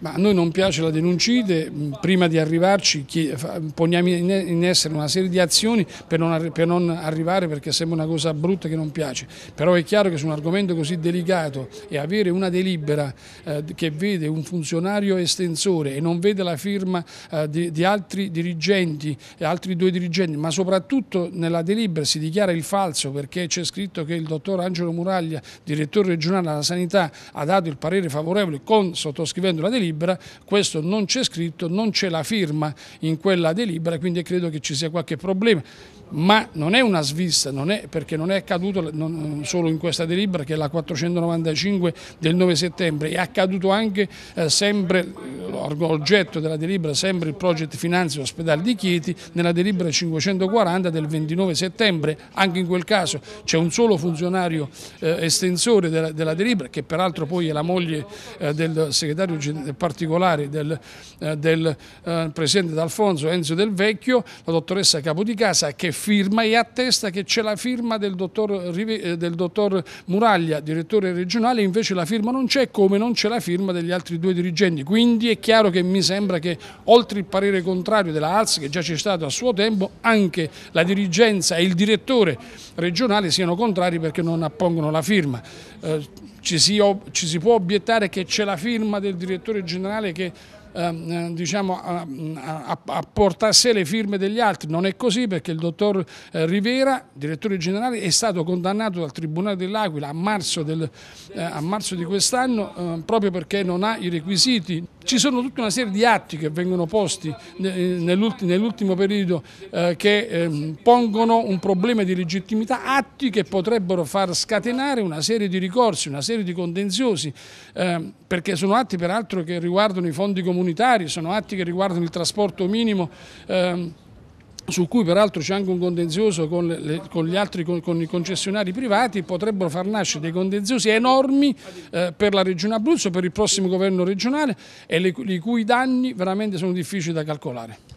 Ma a noi non piace la denuncide, mm, prima di arrivarci poniamo in essere una serie di azioni per non, arrivare perché sembra una cosa brutta che non piace, però è chiaro che su un argomento così delicato e avere una delibera eh, che vede un funzionario estensore e non vede la firma eh, di, altri dirigenti altri due dirigenti, ma soprattutto nella delibera si dichiara il falso perché c'è scritto che il dottor Angelo Muraglia, direttore regionale della sanità, ha dato il parere favorevole con sottoscrivendo la delibera, delibera, questo non c'è scritto, non c'è la firma in quella delibera, quindi credo che ci sia qualche problema. Ma non è una svista, non è, perché non è accaduto non solo in questa delibera che è la 495 del 9 settembre, è accaduto anche eh, sempre oggetto della delibera sempre il project finanzio ospedale di Chieti, nella delibera 540 del 29 settembre, anche in quel caso c'è un solo funzionario eh, estensore della, della, delibera, che peraltro poi è la moglie eh, del segretario particolare del, eh, del eh, presidente D'Alfonso Enzo Del Vecchio, la dottoressa capo di casa che firma e attesta che c'è la firma del dottor, eh, del dottor Muraglia, direttore regionale, invece la firma non c'è, come non c'è la firma degli altri due dirigenti. Quindi è chiaro chiaro che mi sembra che oltre il parere contrario della ALS che già c'è stato a suo tempo, anche la dirigenza e il direttore regionale siano contrari perché non appongono la firma. Eh, ci, si, ci si può obiettare che c'è la firma del direttore generale che ehm, eh, diciamo, a, a, a, portare a sé le firme degli altri. Non è così perché il dottor eh, Rivera, direttore generale, è stato condannato dal Tribunale dell'Aquila a marzo, del, eh, a marzo di quest'anno proprio perché non ha i requisiti. Ci sono tutta una serie di atti che vengono posti eh, nell'ultimo periodo eh, che ehm, pongono un problema di legittimità, atti che potrebbero far scatenare una serie di ricorsi, una serie di contenziosi, ehm, perché sono atti peraltro che riguardano i fondi comunitari, sono atti che riguardano il trasporto minimo ehm, su cui peraltro c'è anche un contenzioso con, le, con gli altri con, con, i concessionari privati, potrebbero far nascere dei contenziosi enormi eh, per la Regione Abruzzo, per il prossimo governo regionale e le, i cui danni veramente sono difficili da calcolare.